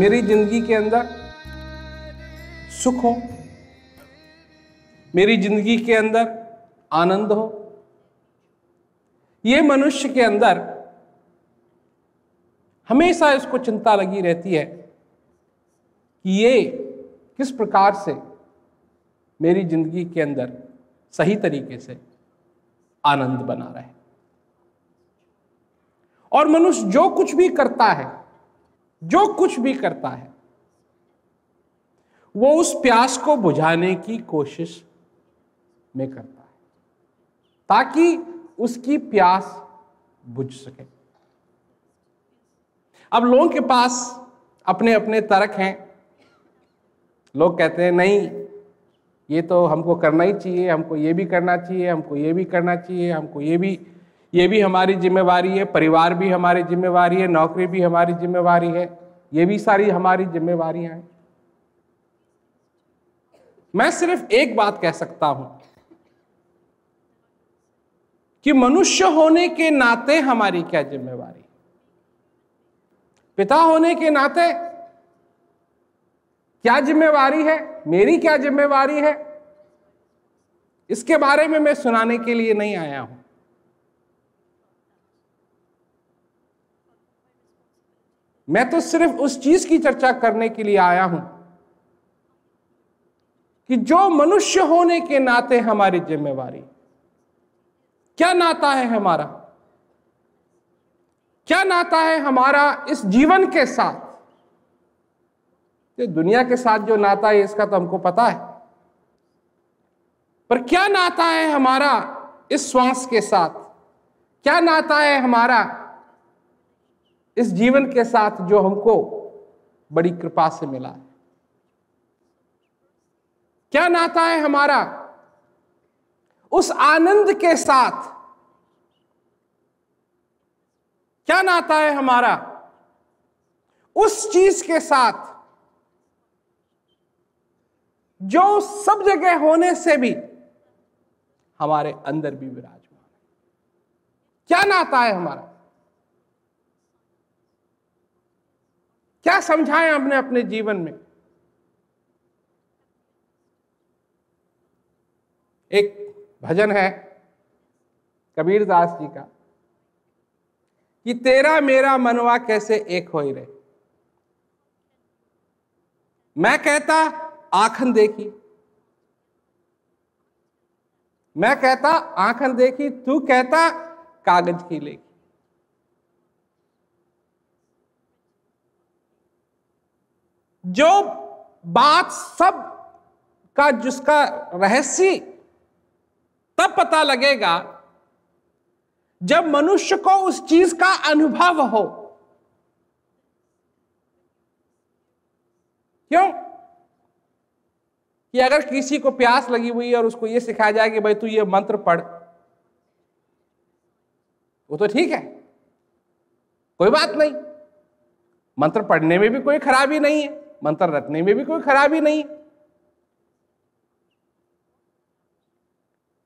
मेरी जिंदगी के अंदर सुख हो मेरी जिंदगी के अंदर आनंद हो ये मनुष्य के अंदर हमेशा इसको चिंता लगी रहती है कि ये किस प्रकार से मेरी जिंदगी के अंदर सही तरीके से आनंद बना रहे और मनुष्य जो कुछ भी करता है जो कुछ भी करता है वो उस प्यास को बुझाने की कोशिश में करता है ताकि उसकी प्यास बुझ सके अब लोगों के पास अपने अपने तर्क हैं लोग कहते हैं नहीं ये तो हमको करना ही चाहिए हमको ये भी करना चाहिए हमको ये भी करना चाहिए हमको ये भी ये भी हमारी जिम्मेवारी है परिवार भी हमारी जिम्मेवारी है नौकरी भी हमारी जिम्मेवारी है ये भी सारी हमारी जिम्मेवारियां हैं मैं सिर्फ एक बात कह सकता हूं कि मनुष्य होने के नाते हमारी क्या जिम्मेवारी पिता होने के नाते क्या जिम्मेवारी है मेरी क्या जिम्मेवारी है इसके बारे में मैं सुनाने के लिए नहीं आया हूं मैं तो सिर्फ उस चीज की चर्चा करने के लिए आया हूं कि जो मनुष्य होने के नाते हमारी जिम्मेवारी क्या नाता है हमारा क्या नाता है हमारा इस जीवन के साथ तो दुनिया के साथ जो नाता है इसका तो हमको पता है पर क्या नाता है हमारा इस श्वास के साथ क्या नाता है हमारा इस जीवन के साथ जो हमको बड़ी कृपा से मिला है क्या नाता है हमारा उस आनंद के साथ क्या नाता है हमारा उस चीज के साथ जो सब जगह होने से भी हमारे अंदर भी विराजमान है क्या नाता है हमारा क्या समझाए हमने अपने जीवन में एक भजन है कबीर दास जी का कि तेरा मेरा मनवा कैसे एक हो ही रहे मैं कहता आखन देखी मैं कहता आखन देखी तू कहता कागज की लेखी जो बात सब का जिसका रहस्य तब पता लगेगा जब मनुष्य को उस चीज का अनुभव हो क्यों कि अगर किसी को प्यास लगी हुई है और उसको ये सिखाया जाए कि भाई तू ये मंत्र पढ़ वो तो ठीक है कोई बात नहीं मंत्र पढ़ने में भी कोई खराबी नहीं है मंत्र रटने में भी कोई खराबी नहीं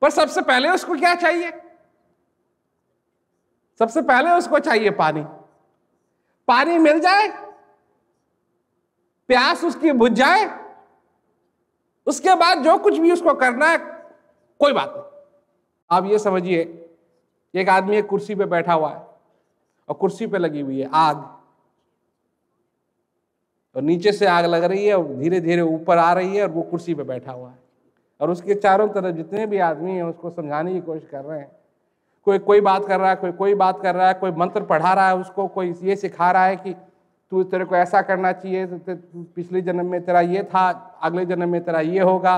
पर सबसे पहले उसको क्या चाहिए सबसे पहले उसको चाहिए पानी पानी मिल जाए प्यास उसकी बुझ जाए उसके बाद जो कुछ भी उसको करना है कोई बात नहीं आप ये समझिए एक आदमी एक कुर्सी पे बैठा हुआ है और कुर्सी पे लगी हुई है आग और नीचे से आग लग रही है और धीरे धीरे ऊपर आ रही है और वो कुर्सी पे बैठा हुआ है और उसके चारों तरफ जितने भी आदमी हैं उसको समझाने की कोशिश कर रहे हैं कोई कोई बात कर रहा है कोई कोई बात कर रहा है कोई मंत्र पढ़ा रहा है उसको कोई ये सिखा रहा है कि तू तेरे को ऐसा करना चाहिए तो पिछले जन्म में तेरा ये था अगले जन्म में तेरा ये होगा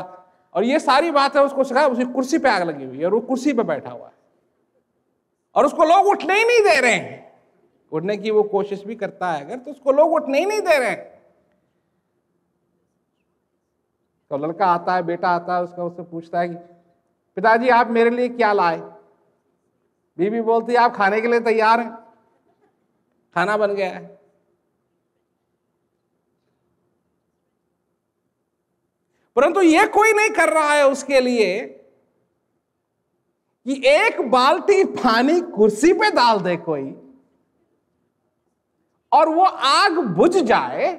और ये सारी बात है उसको सिखा उसी कुर्सी पे आग लगी हुई है और वो कुर्सी पे बैठा हुआ है और उसको लोग उठने ही नहीं दे रहे हैं उठने की वो कोशिश भी करता है अगर तो उसको लोग उठने ही नहीं दे रहे हैं तो लड़का आता है बेटा आता है उसका उससे पूछता है कि पिताजी आप मेरे लिए क्या लाए बीबी बोलती है आप खाने के लिए तैयार हैं खाना बन गया है परंतु यह कोई नहीं कर रहा है उसके लिए कि एक बाल्टी पानी कुर्सी पे डाल दे कोई और वो आग बुझ जाए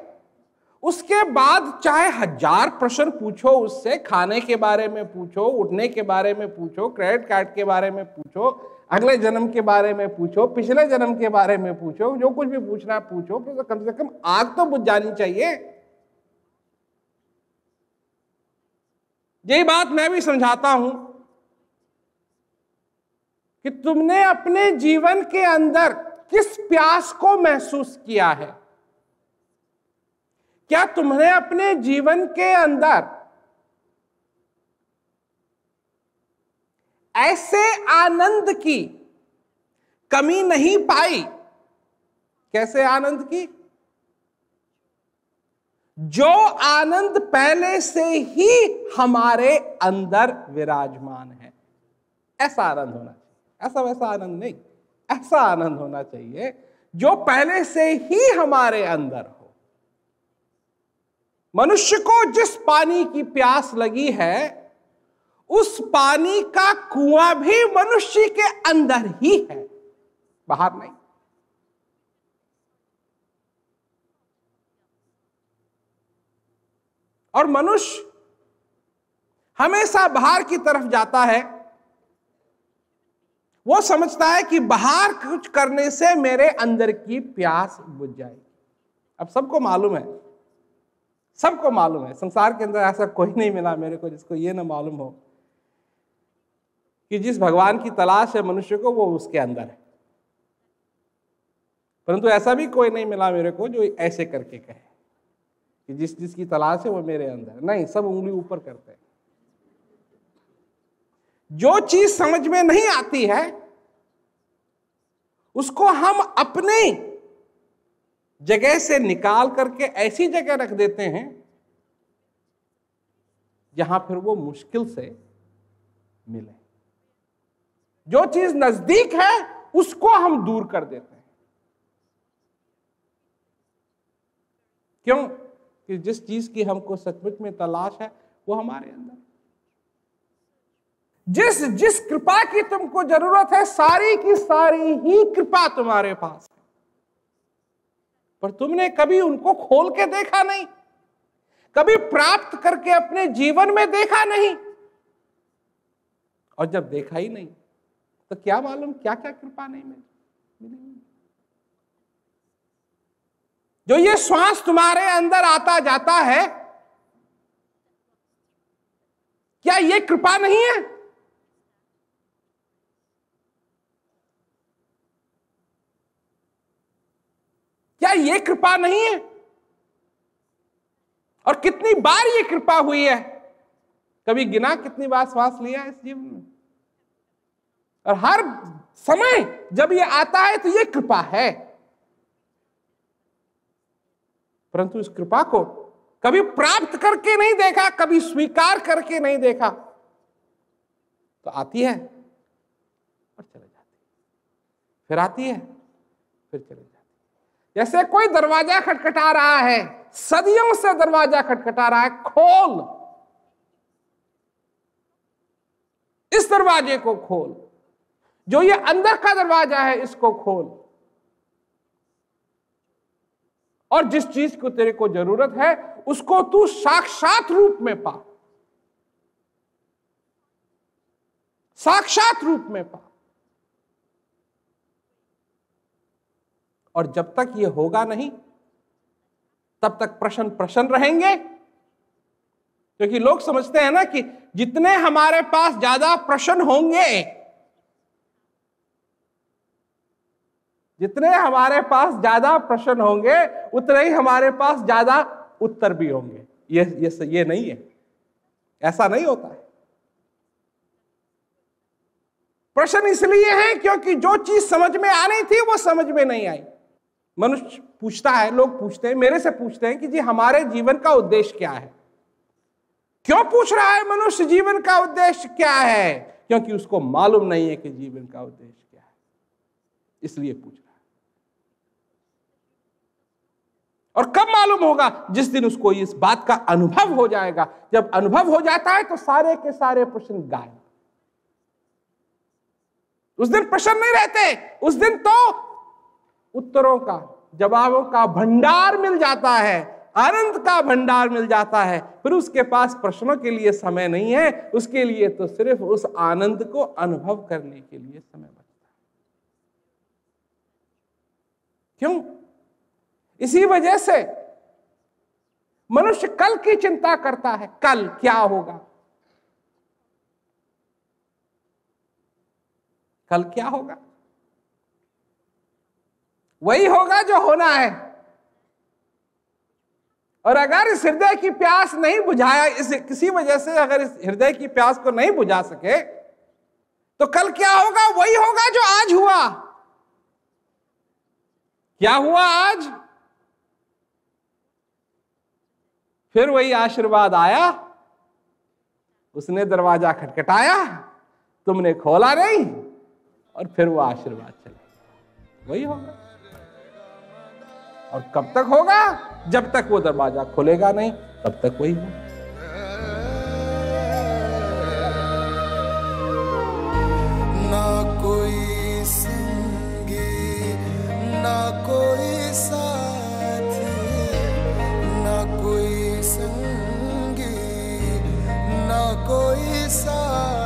उसके बाद चाहे हजार प्रश्न पूछो उससे खाने के बारे में पूछो उठने के बारे में पूछो क्रेडिट कार्ड के बारे में पूछो अगले जन्म के बारे में पूछो पिछले जन्म के बारे में पूछो जो कुछ भी पूछना पूछो तो कम से कम आग तो बुझ जानी चाहिए यही बात मैं भी समझाता हूं कि तुमने अपने जीवन के अंदर किस प्यास को महसूस किया है क्या तुमने अपने जीवन के अंदर ऐसे आनंद की कमी नहीं पाई कैसे आनंद की जो आनंद पहले से ही हमारे अंदर विराजमान है ऐसा आनंद होना चाहिए ऐसा वैसा आनंद नहीं ऐसा आनंद होना चाहिए जो पहले से ही हमारे अंदर हो मनुष्य को जिस पानी की प्यास लगी है उस पानी का कुआं भी मनुष्य के अंदर ही है बाहर नहीं और मनुष्य हमेशा बाहर की तरफ जाता है वो समझता है कि बाहर कुछ करने से मेरे अंदर की प्यास बुझ जाएगी अब सबको मालूम है सबको मालूम है संसार के अंदर ऐसा कोई नहीं मिला मेरे को जिसको ये ना मालूम हो कि जिस भगवान की तलाश है मनुष्य को वो उसके अंदर है परंतु ऐसा भी कोई नहीं मिला मेरे को जो ऐसे करके कहे कि जिस जिस की तलाश है वो मेरे अंदर नहीं सब उंगली ऊपर करते हैं जो चीज समझ में नहीं आती है उसको हम अपने जगह से निकाल करके ऐसी जगह रख देते हैं जहां फिर वो मुश्किल से मिले जो चीज नजदीक है उसको हम दूर कर देते हैं क्यों कि जिस चीज़ की हमको सचमुच में तलाश है वो हमारे अंदर जिस जिस कृपा की तुमको जरूरत है सारी की सारी ही कृपा तुम्हारे पास है पर तुमने कभी उनको खोल के देखा नहीं कभी प्राप्त करके अपने जीवन में देखा नहीं और जब देखा ही नहीं तो क्या मालूम क्या क्या कृपा नहीं मिली जो ये श्वास तुम्हारे अंदर आता जाता है क्या ये कृपा नहीं है क्या ये कृपा नहीं है और कितनी बार ये कृपा हुई है कभी गिना कितनी बार श्वास लिया इस जीवन में और हर समय जब ये आता है तो ये कृपा है परंतु इस कृपा को कभी प्राप्त करके नहीं देखा कभी स्वीकार करके नहीं देखा तो आती है और चले जाती फिर आती है फिर चले जाती जैसे कोई दरवाजा खटखटा रहा है सदियों से दरवाजा खटखटा रहा है खोल इस दरवाजे को खोल जो ये अंदर का दरवाजा है इसको खोल और जिस चीज को तेरे को जरूरत है उसको तू साक्षात रूप में पा साक्षात रूप में पा और जब तक ये होगा नहीं तब तक प्रश्न प्रश्न रहेंगे क्योंकि लोग समझते हैं ना कि जितने हमारे पास ज्यादा प्रश्न होंगे जितने हमारे पास ज्यादा प्रश्न होंगे उतने ही हमारे पास ज्यादा उत्तर भी होंगे ये ये ये नहीं है ऐसा नहीं होता है प्रश्न इसलिए है क्योंकि जो चीज समझ में आ रही थी वो समझ में नहीं आई मनुष्य पूछता है लोग पूछते हैं मेरे से पूछते हैं कि जी हमारे जीवन का उद्देश्य क्या है क्यों पूछ रहा है मनुष्य जीवन का उद्देश्य क्या है क्योंकि उसको मालूम नहीं है कि जीवन का उद्देश्य क्या है इसलिए पूछ रहा है और कब मालूम होगा जिस दिन उसको इस बात का अनुभव हो जाएगा जब अनुभव हो जाता है तो सारे के सारे प्रश्न गायब उस दिन प्रश्न नहीं रहते उस दिन तो उत्तरों का जवाबों का भंडार मिल जाता है आनंद का भंडार मिल जाता है फिर उसके पास प्रश्नों के लिए समय नहीं है उसके लिए तो सिर्फ उस आनंद को अनुभव करने के लिए समय बचता है क्यों इसी वजह से मनुष्य कल की चिंता करता है कल क्या होगा कल क्या होगा वही होगा जो होना है और अगर इस हृदय की प्यास नहीं बुझाया इस किसी वजह से अगर इस हृदय की प्यास को नहीं बुझा सके तो कल क्या होगा वही होगा जो आज हुआ क्या हुआ आज फिर वही आशीर्वाद आया उसने दरवाजा खटखटाया तुमने खोला नहीं और फिर वो आशीर्वाद चला वही होगा और कब तक होगा जब तक वो दरवाजा खोलेगा नहीं तब तक वही होगा ना कोई संगी ना कोई संगी ना कोई सा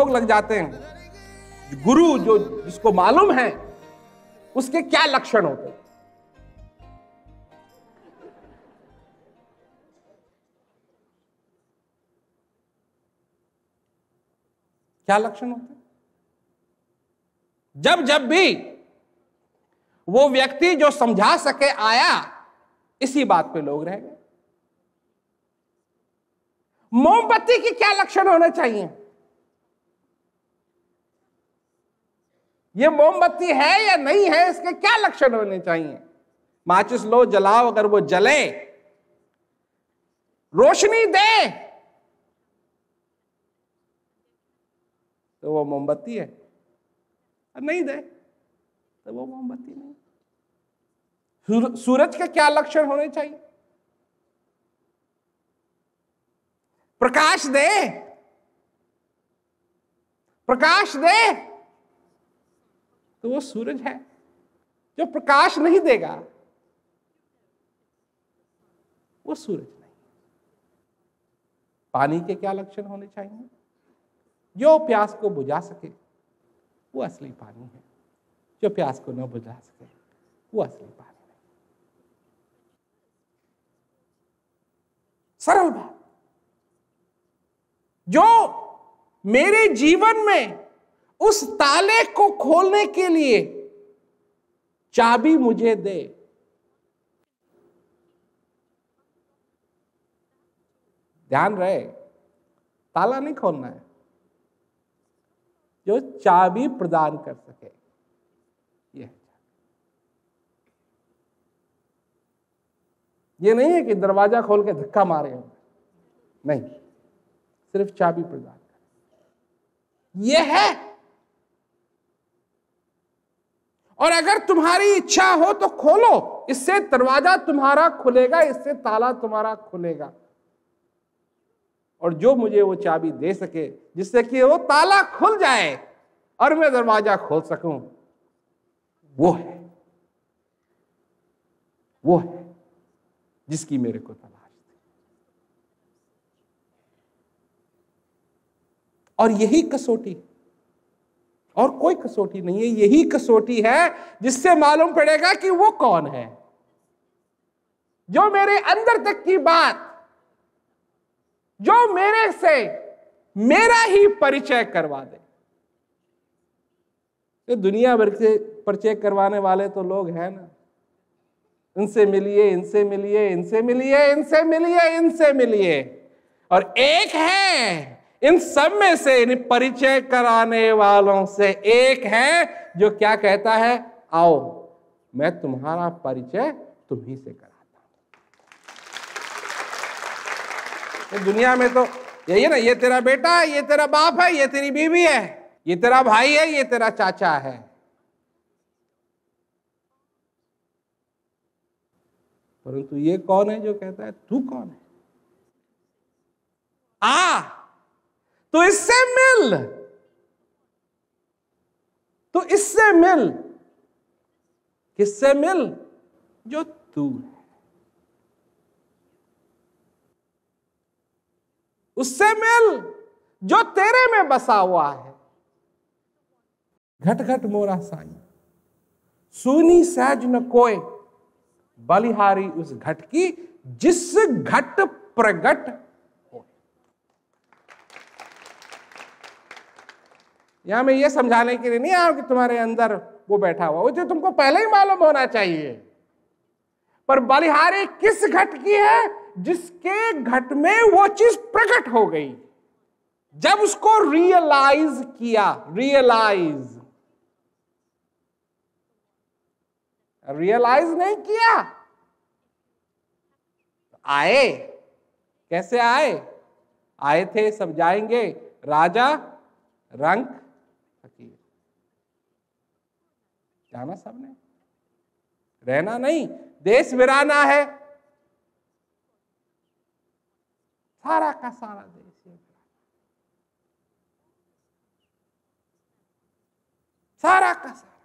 लोग लग जाते हैं गुरु जो जिसको मालूम है उसके क्या लक्षण होते हैं क्या लक्षण होते हैं जब जब भी वो व्यक्ति जो समझा सके आया इसी बात पे लोग रह गए मोमबत्ती के क्या लक्षण होने चाहिए ये मोमबत्ती है या नहीं है इसके क्या लक्षण होने चाहिए माचिस लो जलाओ अगर वो जले रोशनी दे तो वो मोमबत्ती है और नहीं दे तो वो मोमबत्ती नहीं सूरज के क्या लक्षण होने चाहिए प्रकाश दे प्रकाश दे तो वो सूरज है जो प्रकाश नहीं देगा वो सूरज नहीं पानी के क्या लक्षण होने चाहिए जो प्यास को बुझा सके वो असली पानी है जो प्यास को न बुझा सके वो असली पानी है सरल बात जो मेरे जीवन में उस ताले को खोलने के लिए चाबी मुझे दे ध्यान रहे ताला नहीं खोलना है जो चाबी प्रदान कर सके ये ये नहीं है कि दरवाजा खोल के धक्का मारे नहीं सिर्फ चाबी प्रदान कर यह है और अगर तुम्हारी इच्छा हो तो खोलो इससे दरवाजा तुम्हारा खुलेगा इससे ताला तुम्हारा खुलेगा और जो मुझे वो चाबी दे सके जिससे कि वो ताला खुल जाए और मैं दरवाजा खोल सकूं वो है वो है जिसकी मेरे को तलाश थी और यही कसौटी है और कोई कसौटी नहीं है यही कसौटी है जिससे मालूम पड़ेगा कि वो कौन है जो मेरे अंदर तक की बात जो मेरे से मेरा ही परिचय करवा दे तो दुनिया भर से परिचय करवाने वाले तो लोग हैं ना इनसे मिलिए इनसे मिलिए इनसे मिलिए इनसे मिलिए इनसे मिलिए और एक है इन सब में से इन परिचय कराने वालों से एक है जो क्या कहता है आओ मैं तुम्हारा परिचय तुम्ही से कराता हूं दुनिया में तो यही है ना ये तेरा बेटा है ये तेरा बाप है ये तेरी बीवी है ये तेरा भाई है ये तेरा चाचा है परंतु ये कौन है जो कहता है तू कौन है आ तो इससे मिल तो इससे मिल किससे मिल जो तू है उससे मिल जो तेरे में बसा हुआ है घट घट मोरा साई सुनी सहज न कोय बलिहारी उस घट की जिस घट प्रगट यहां मैं ये समझाने के लिए नहीं आया कि तुम्हारे अंदर वो बैठा हुआ वो जो तुमको पहले ही मालूम होना चाहिए पर बलिहारी किस घट की है जिसके घट में वो चीज प्रकट हो गई जब उसको रियलाइज किया रियलाइज रियलाइज नहीं किया आए कैसे आए आए थे सब जाएंगे राजा रंग फकीर जाना सबने रहना नहीं देश विराना है सारा का सारा देश सारा का सारा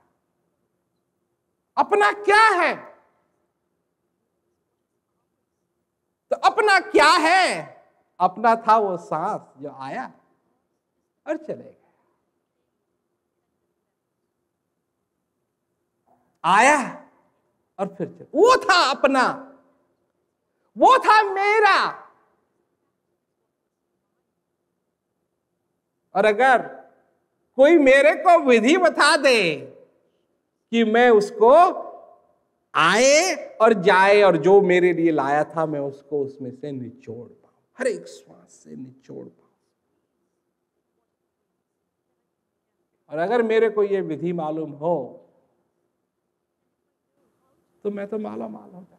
अपना क्या है तो अपना क्या है अपना था वो सांस जो आया और चले आया और फिर चल वो था अपना वो था मेरा और अगर कोई मेरे को विधि बता दे कि मैं उसको आए और जाए और जो मेरे लिए लाया था मैं उसको उसमें से निचोड़ पाऊं हर एक श्वास से निचोड़ पाऊं और अगर मेरे को यह विधि मालूम हो तो मैं तो माला माल हो जाऊंगा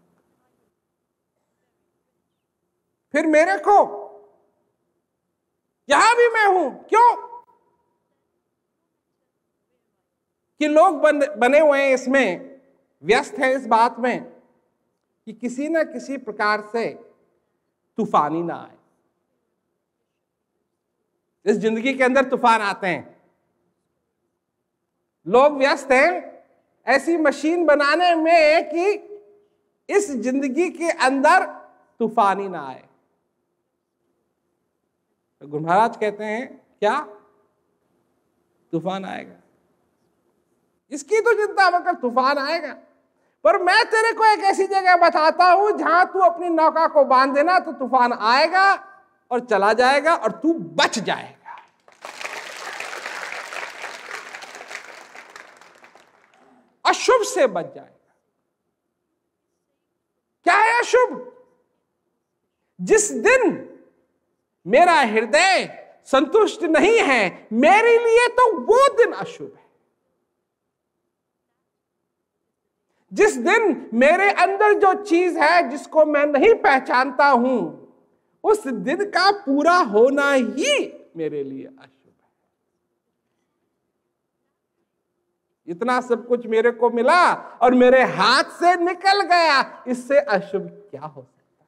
फिर मेरे को यहां भी मैं हूं क्यों कि लोग बन, बने हुए हैं इसमें व्यस्त हैं इस बात में कि किसी ना किसी प्रकार से तूफानी ना आए इस जिंदगी के अंदर तूफान आते हैं लोग व्यस्त हैं ऐसी मशीन बनाने में कि इस जिंदगी के अंदर तूफानी ना आए तो गुरु महाराज कहते हैं क्या तूफान आएगा इसकी तो चिंता मगर तूफान आएगा पर मैं तेरे को एक ऐसी जगह बताता हूं जहां तू अपनी नौका को बांध देना तो तूफान आएगा और चला जाएगा और तू बच जाएगा अशुभ से बच जाएगा क्या है अशुभ जिस दिन मेरा हृदय संतुष्ट नहीं है मेरे लिए तो वो दिन अशुभ है जिस दिन मेरे अंदर जो चीज है जिसको मैं नहीं पहचानता हूं उस दिन का पूरा होना ही मेरे लिए अशुभ इतना सब कुछ मेरे को मिला और मेरे हाथ से निकल गया इससे अशुभ क्या हो सकता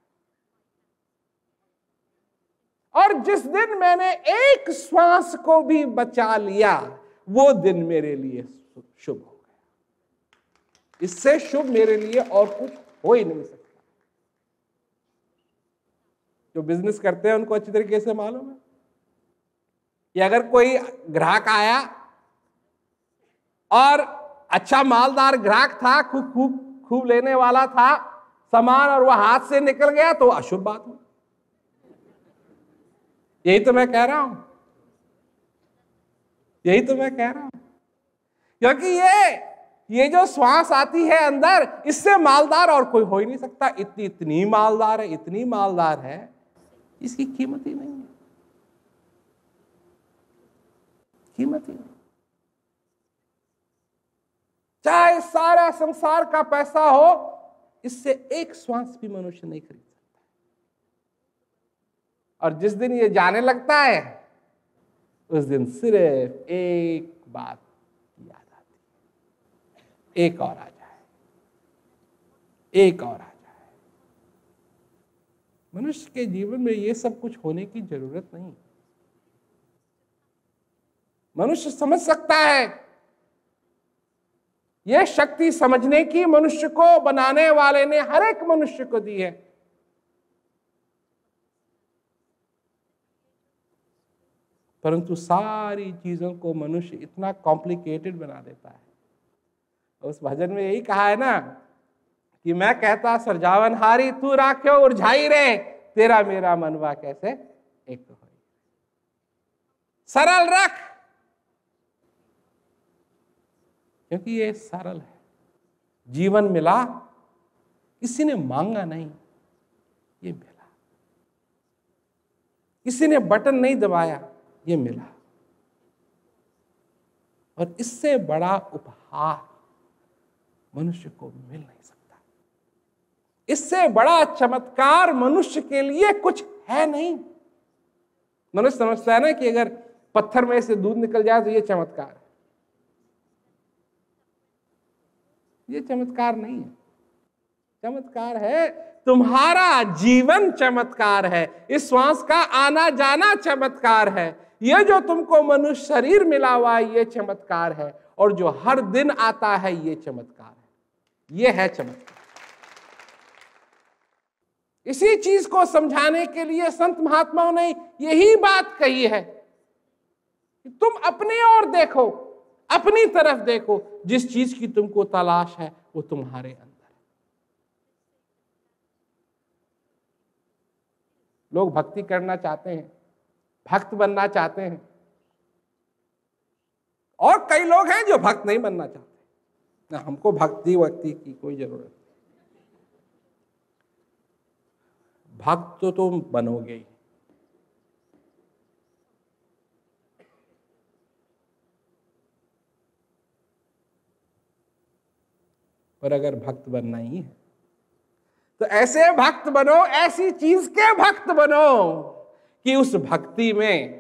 और जिस दिन मैंने एक श्वास को भी बचा लिया वो दिन मेरे लिए शुभ हो गया इससे शुभ मेरे लिए और कुछ हो ही नहीं सकता जो बिजनेस करते हैं उनको अच्छी तरीके से मालूम है कि अगर कोई ग्राहक आया और अच्छा मालदार ग्राहक था खूब खूब खूब लेने वाला था सामान और वह हाथ से निकल गया तो अशुभ बात हुई यही तो मैं कह रहा हूं यही तो मैं कह रहा हूं क्योंकि ये ये जो श्वास आती है अंदर इससे मालदार और कोई हो ही नहीं सकता इतनी इतनी मालदार है इतनी मालदार है इसकी कीमत ही नहीं है कीमत ही नहीं चाहे सारा संसार का पैसा हो इससे एक श्वास भी मनुष्य नहीं खरीद सकता और जिस दिन ये जाने लगता है उस दिन सिर्फ एक बात याद आती है एक और आ जाए एक और आ जाए मनुष्य के जीवन में ये सब कुछ होने की जरूरत नहीं मनुष्य समझ सकता है यह शक्ति समझने की मनुष्य को बनाने वाले ने हर एक मनुष्य को दी है परंतु सारी चीजों को मनुष्य इतना कॉम्प्लिकेटेड बना देता है उस भजन में यही कहा है ना कि मैं कहता सरजावन हारी तू राख्यो उर्झाई रे तेरा मेरा मनवा कैसे एक हो सरल रख क्योंकि ये सरल है जीवन मिला किसी ने मांगा नहीं ये मिला किसी ने बटन नहीं दबाया ये मिला और इससे बड़ा उपहार मनुष्य को मिल नहीं सकता इससे बड़ा चमत्कार मनुष्य के लिए कुछ है नहीं मनुष्य समझता है ना कि अगर पत्थर में से दूध निकल जाए तो ये चमत्कार है ये चमत्कार नहीं है चमत्कार है तुम्हारा जीवन चमत्कार है इस श्वास का आना जाना चमत्कार है ये जो तुमको मनुष्य शरीर मिला हुआ है ये चमत्कार है और जो हर दिन आता है ये चमत्कार है ये है चमत्कार इसी चीज को समझाने के लिए संत महात्माओं ने यही बात कही है कि तुम अपने और देखो अपनी तरफ देखो जिस चीज की तुमको तलाश है वो तुम्हारे अंदर है लोग भक्ति करना चाहते हैं भक्त बनना चाहते हैं और कई लोग हैं जो भक्त नहीं बनना चाहते ना हमको भक्ति वक्ति की कोई जरूरत नहीं भक्त तो तुम बनोगे पर अगर भक्त बनना ही है तो ऐसे भक्त बनो ऐसी चीज के भक्त बनो कि उस भक्ति में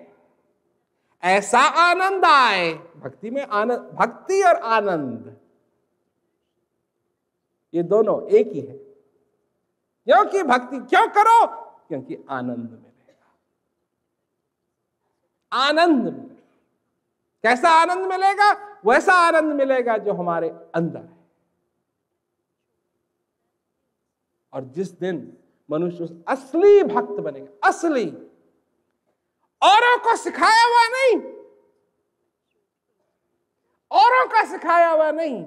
ऐसा आनंद आए भक्ति में आनंद भक्ति और आनंद ये दोनों एक ही है क्योंकि भक्ति क्यों करो क्योंकि आनंद मिलेगा आनंद मिलेगा कैसा आनंद मिलेगा वैसा आनंद मिलेगा जो हमारे अंदर है और जिस दिन मनुष्य उस असली भक्त बनेगा असली औरों को सिखाया हुआ नहीं औरों का सिखाया हुआ नहीं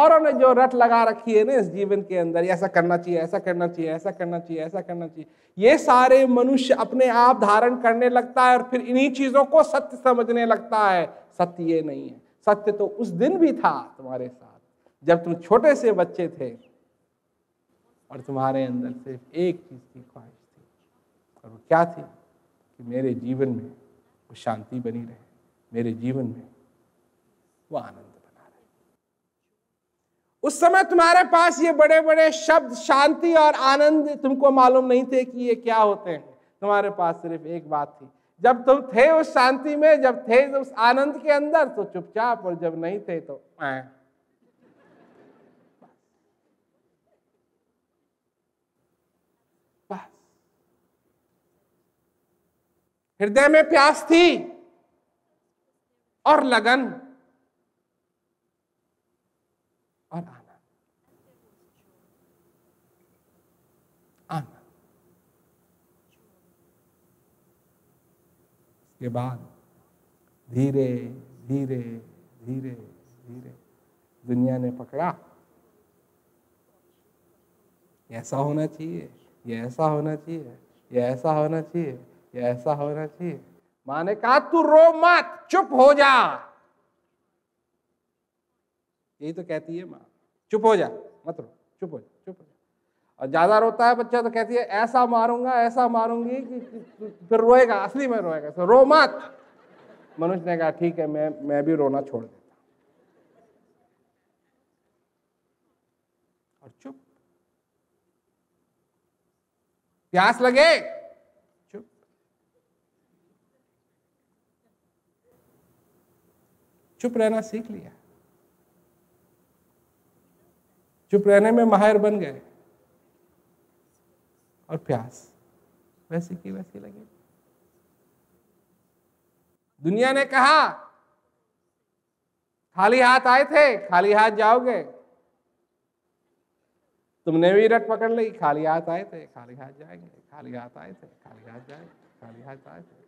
औरों ने जो रट लगा रखी है ना इस जीवन के अंदर ऐसा करना चाहिए ऐसा करना चाहिए ऐसा करना चाहिए ऐसा करना चाहिए ये सारे मनुष्य अपने आप धारण करने लगता है और फिर इन्हीं चीजों को सत्य समझने लगता है सत्य ये नहीं है सत्य तो उस दिन भी था तुम्हारे साथ जब तुम छोटे से बच्चे थे और तुम्हारे अंदर सिर्फ एक चीज़ की ख्वाहिश थी और वो क्या थी कि मेरे जीवन में वो शांति बनी रहे मेरे जीवन में वो आनंद बना रहे उस समय तुम्हारे पास ये बड़े बड़े शब्द शांति और आनंद तुमको मालूम नहीं थे कि ये क्या होते हैं तुम्हारे पास सिर्फ एक बात थी जब तुम थे उस शांति में जब थे उस आनंद के अंदर तो चुपचाप और जब नहीं थे तो हृदय में प्यास थी और लगन और आना आना उसके बाद धीरे धीरे धीरे धीरे दुनिया ने पकड़ा ऐसा होना चाहिए ये ऐसा होना चाहिए ये ऐसा होना चाहिए ये ऐसा होना चाहिए माँ ने कहा तू रो मत चुप हो जा यही तो कहती है माँ चुप हो जा मत रो चुप हो जा चुप हो जा और ज़्यादा रोता है बच्चा तो कहती है ऐसा मारूंगा ऐसा मारूंगी कि फिर रोएगा असली में रोएगा तो रो मत मनुष्य ने कहा ठीक है मैं मैं भी रोना छोड़ देता और चुप प्यास लगे चुप रहना सीख लिया चुप रहने में माहिर बन गए और प्यास वैसी की वैसी लगी दुनिया ने कहा खाली हाथ आए थे खाली हाथ जाओगे तुमने भी रट पकड़ ली खाली हाथ आए थे खाली हाथ जाएंगे खाली हाथ आए थे खाली हाथ जाएंगे खाली हाथ आए थे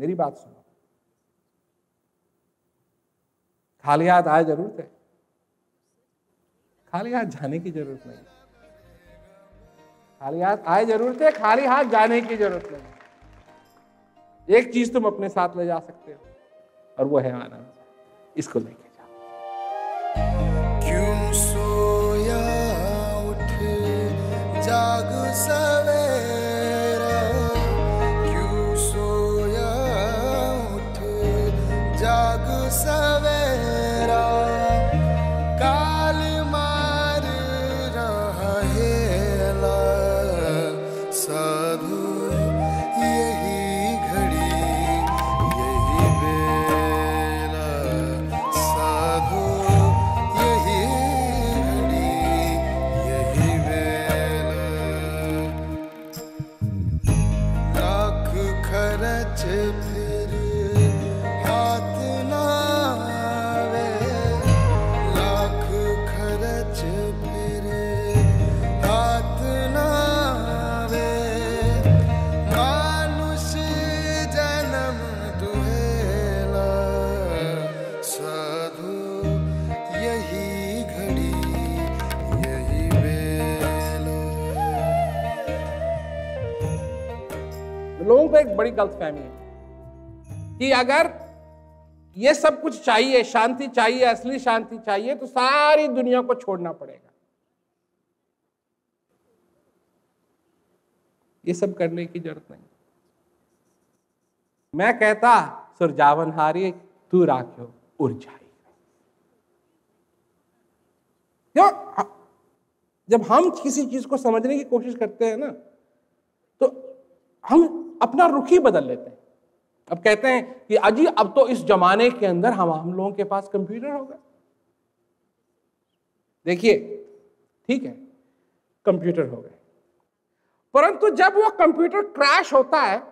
मेरी बात सुनो खाली हाथ आए जरूरत है खाली हाथ जाने की जरूरत नहीं खाली हाथ आए जरूरत है खाली हाथ जाने की जरूरत नहीं एक चीज तुम अपने साथ ले जा सकते हो और वो है आनंद इसको लेके जाग सवे बड़ी गलत फहमी है कि अगर ये सब कुछ चाहिए शांति चाहिए असली शांति चाहिए तो सारी दुनिया को छोड़ना पड़ेगा ये सब करने की जरूरत नहीं मैं कहता सुरजावन हारी तू राख्यो उर्जाई क्यों जब हम किसी चीज को समझने की कोशिश करते हैं ना तो हम अपना रुख ही बदल लेते हैं अब कहते हैं कि अजी अब तो इस जमाने के अंदर हम हम लोगों के पास कंप्यूटर हो गए देखिए ठीक है कंप्यूटर हो गए परंतु जब वो कंप्यूटर क्रैश होता है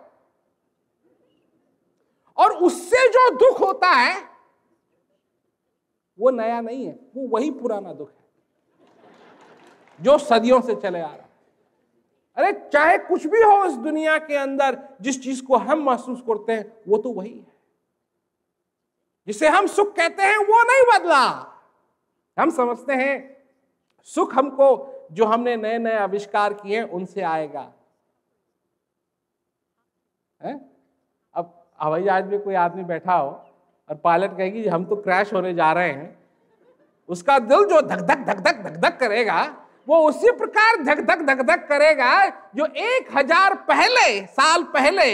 और उससे जो दुख होता है वो नया नहीं है वो वही पुराना दुख है जो सदियों से चले आ रहा है अरे चाहे कुछ भी हो इस दुनिया के अंदर जिस चीज को हम महसूस करते हैं वो तो वही है जिसे हम सुख कहते हैं वो नहीं बदला हम समझते हैं सुख हमको जो हमने नए नए आविष्कार किए हैं उनसे आएगा है? अब हवाई जहाज में कोई आदमी बैठा हो और पायलट कहेगी हम तो क्रैश होने जा रहे हैं उसका दिल जो धक धक धक धक धक धक करेगा वो उसी प्रकार धक धक धक धक करेगा जो एक हजार पहले साल पहले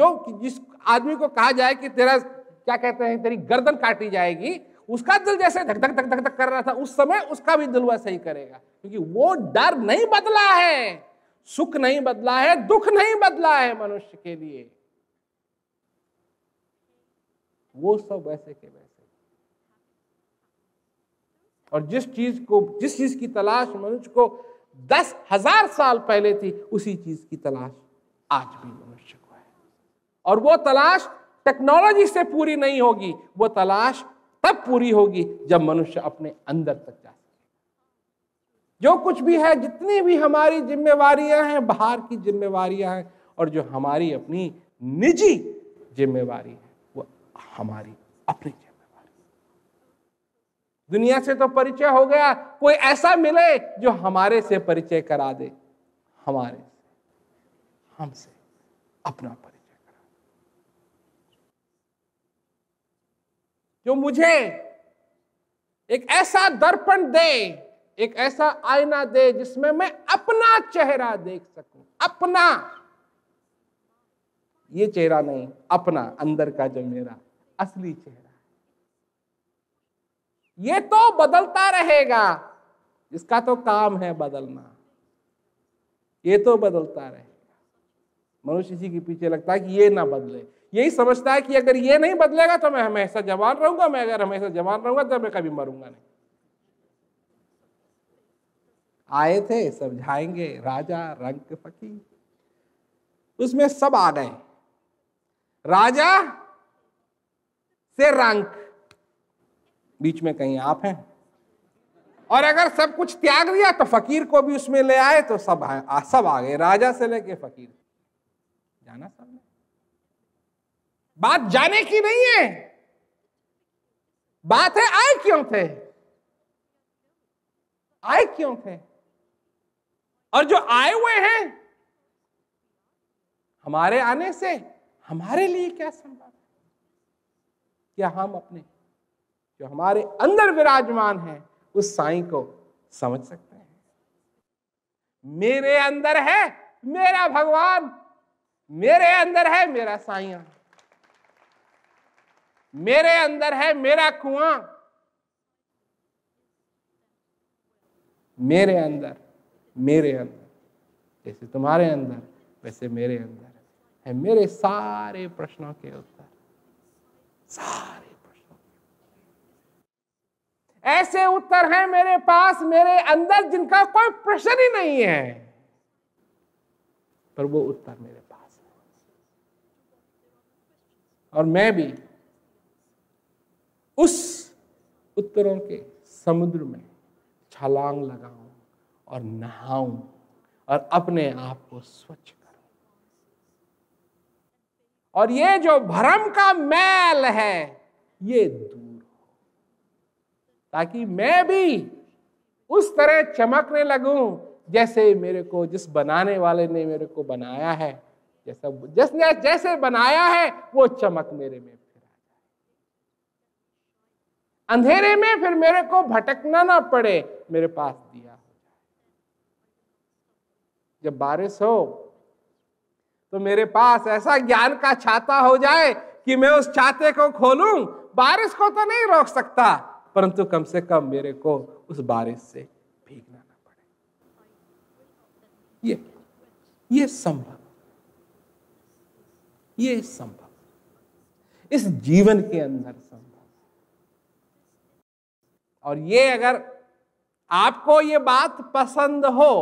जो जिस आदमी को कहा जाए कि तेरा क्या कहते हैं तेरी गर्दन काटी जाएगी उसका दिल जैसे धक धक धक धक धक कर रहा था उस समय उसका भी दिल वैसे ही करेगा क्योंकि वो डर नहीं बदला है सुख नहीं बदला है दुख नहीं बदला है मनुष्य के लिए वो सब वैसे के वैसे और जिस चीज़ को जिस चीज़ की तलाश मनुष्य को दस हजार साल पहले थी उसी चीज़ की तलाश आज भी मनुष्य को है और वो तलाश टेक्नोलॉजी से पूरी नहीं होगी वो तलाश तब पूरी होगी जब मनुष्य अपने अंदर तक जा सके जो कुछ भी है जितनी भी हमारी जिम्मेवारियां हैं बाहर की जिम्मेवारियां हैं और जो हमारी अपनी निजी जिम्मेवारी है वो हमारी अपनी दुनिया से तो परिचय हो गया कोई ऐसा मिले जो हमारे से परिचय करा दे हमारे से हमसे अपना परिचय करा जो मुझे एक ऐसा दर्पण दे एक ऐसा आईना दे जिसमें मैं अपना चेहरा देख सकूं अपना ये चेहरा नहीं अपना अंदर का जो मेरा असली चेहरा ये तो बदलता रहेगा इसका तो काम है बदलना ये तो बदलता रहेगा मनुष्य इसी के पीछे लगता है कि ये ना बदले यही समझता है कि अगर ये नहीं बदलेगा तो मैं हमेशा जवान रहूंगा मैं अगर हमेशा जवान रहूंगा तो मैं कभी मरूंगा नहीं आए थे समझाएंगे राजा रंग फकी उसमें सब आ गए राजा से रंग बीच में कहीं आप हैं और अगर सब कुछ त्याग दिया तो फकीर को भी उसमें ले आए तो सब आ, सब आ गए राजा से लेके फकीर जाना सब बात जाने की नहीं है बात है आए क्यों थे आए क्यों थे और जो आए हुए हैं हमारे आने से हमारे लिए क्या संभव है क्या हम अपने जो हमारे अंदर विराजमान है उस साई को समझ सकते हैं मेरे अंदर है मेरा भगवान मेरे अंदर है मेरा साइया मेरे अंदर है मेरा कुआं मेरे अंदर मेरे अंदर जैसे तुम्हारे अंदर वैसे मेरे अंदर है मेरे सारे प्रश्नों के उत्तर सारे ऐसे उत्तर हैं मेरे पास मेरे अंदर जिनका कोई प्रश्न ही नहीं है पर वो उत्तर मेरे पास है और मैं भी उस उत्तरों के समुद्र में छलांग लगाऊं और नहाऊं और अपने आप को स्वच्छ करूं और ये जो भ्रम का मैल है ये दूर ताकि मैं भी उस तरह चमकने लगूं जैसे मेरे को जिस बनाने वाले ने मेरे को बनाया है जैसा जिसने जैसे बनाया है वो चमक मेरे में फिर आ जाए अंधेरे में फिर मेरे को भटकना ना पड़े मेरे पास दिया हो जाए जब बारिश हो तो मेरे पास ऐसा ज्ञान का छाता हो जाए कि मैं उस छाते को खोलूं बारिश को तो नहीं रोक सकता परंतु कम से कम मेरे को उस बारिश से भीगना ना पड़े ये ये संभव ये संभव इस जीवन के अंदर संभव और ये अगर आपको ये बात पसंद हो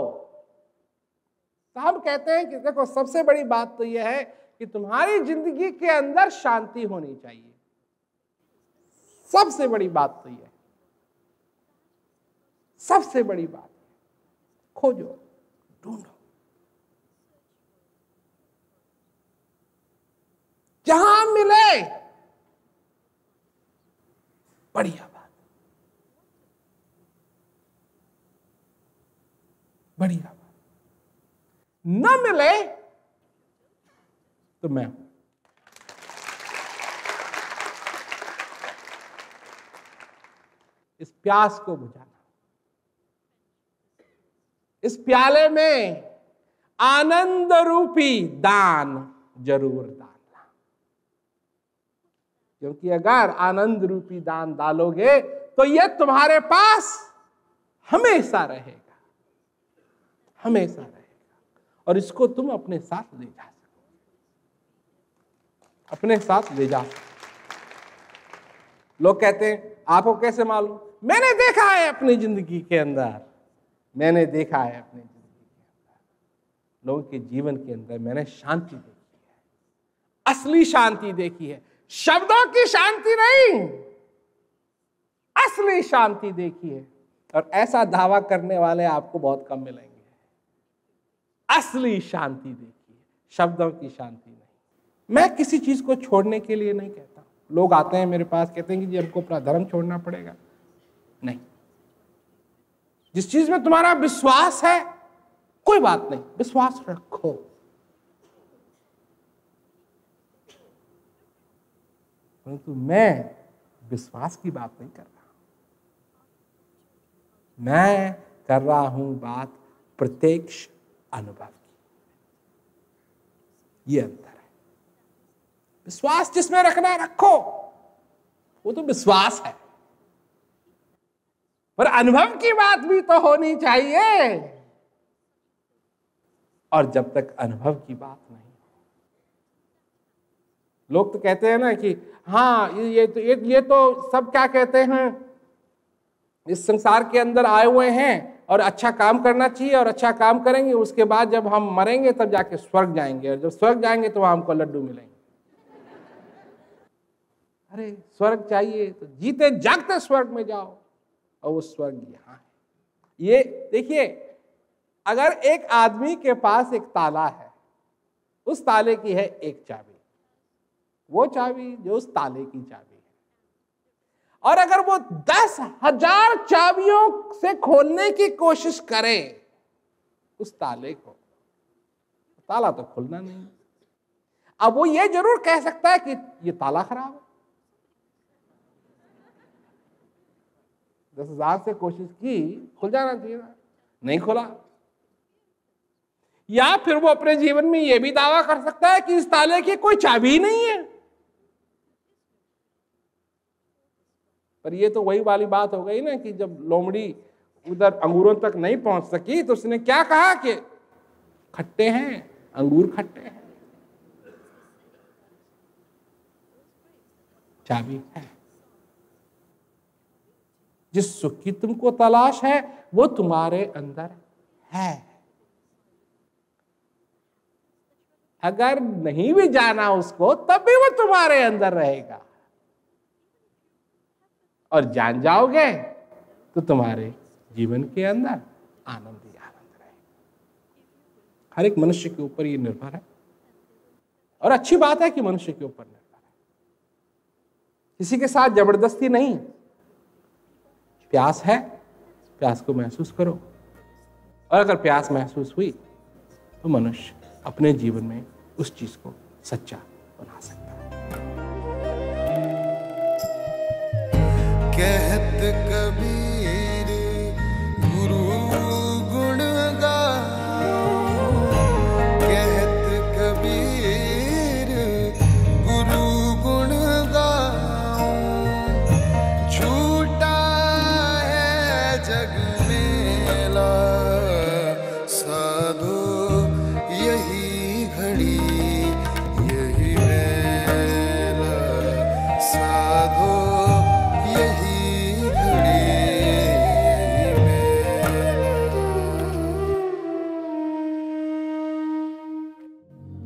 तो हम कहते हैं कि देखो सबसे बड़ी बात तो यह है कि तुम्हारी जिंदगी के अंदर शांति होनी चाहिए सबसे बड़ी बात तो यह सबसे बड़ी बात खोजो ढूंढो जहां मिले बढ़िया बात बढ़िया बात न मिले तो मैं हूं इस प्यास को बुझाना इस प्याले में आनंद रूपी दान जरूर डालना क्योंकि अगर आनंद रूपी दान डालोगे तो यह तुम्हारे पास हमेशा रहेगा हमेशा रहेगा और इसको तुम अपने साथ ले जा सकते अपने साथ ले जा सकते लोग कहते हैं आपको कैसे मालूम मैंने देखा है अपनी जिंदगी के अंदर मैंने देखा है अपनी जिंदगी के अंदर लोगों के जीवन के अंदर मैंने शांति देखी है असली शांति देखी है शब्दों की शांति नहीं असली शांति देखी है और ऐसा दावा करने वाले आपको बहुत कम मिलेंगे असली शांति देखी है शब्दों की शांति नहीं मैं किसी चीज को छोड़ने के लिए नहीं कहता लोग आते हैं मेरे पास कहते हैं कि जी हमको अपना धर्म छोड़ना पड़ेगा नहीं जिस चीज में तुम्हारा विश्वास है कोई बात नहीं विश्वास रखो परंतु मैं विश्वास की बात नहीं कर रहा मैं कर रहा हूं बात प्रत्यक्ष अनुभव की यह अंतर है विश्वास जिसमें रखना रखो वो तो विश्वास है पर अनुभव की बात भी तो होनी चाहिए और जब तक अनुभव की बात नहीं लोग तो कहते हैं ना कि हाँ ये तो ये, ये तो सब क्या कहते हैं इस संसार के अंदर आए हुए हैं और अच्छा काम करना चाहिए और अच्छा काम करेंगे उसके बाद जब हम मरेंगे तब जाके स्वर्ग जाएंगे और जब स्वर्ग जाएंगे तो वहाँ हमको लड्डू मिलेंगे अरे स्वर्ग चाहिए तो जीते जागते स्वर्ग में जाओ और वो स्वर्ग यहाँ है ये देखिए अगर एक आदमी के पास एक ताला है उस ताले की है एक चाबी वो चाबी जो उस ताले की चाबी है और अगर वो दस हजार चाबियों से खोलने की कोशिश करे उस ताले को ताला तो खुलना नहीं अब वो ये जरूर कह सकता है कि ये ताला खराब है दस हजार से कोशिश की खुल जाना चाहिए ना नहीं खुला या फिर वो अपने जीवन में यह भी दावा कर सकता है कि इस ताले की कोई चाबी ही नहीं है पर ये तो वही वाली बात हो गई ना कि जब लोमड़ी उधर अंगूरों तक नहीं पहुंच सकी तो उसने क्या कहा कि खट्टे हैं अंगूर खट्टे हैं चाबी है जिस सुख की तुमको तलाश है वो तुम्हारे अंदर है अगर नहीं भी जाना उसको तब भी वो तुम्हारे अंदर रहेगा और जान जाओगे तो तुम्हारे जीवन के अंदर आनंद ही आनंद रहेगा हर एक मनुष्य के ऊपर ये निर्भर है और अच्छी बात है कि मनुष्य के ऊपर निर्भर है किसी के साथ जबरदस्ती नहीं प्यास है प्यास को महसूस करो और अगर प्यास महसूस हुई तो मनुष्य अपने जीवन में उस चीज़ को सच्चा बना सकता है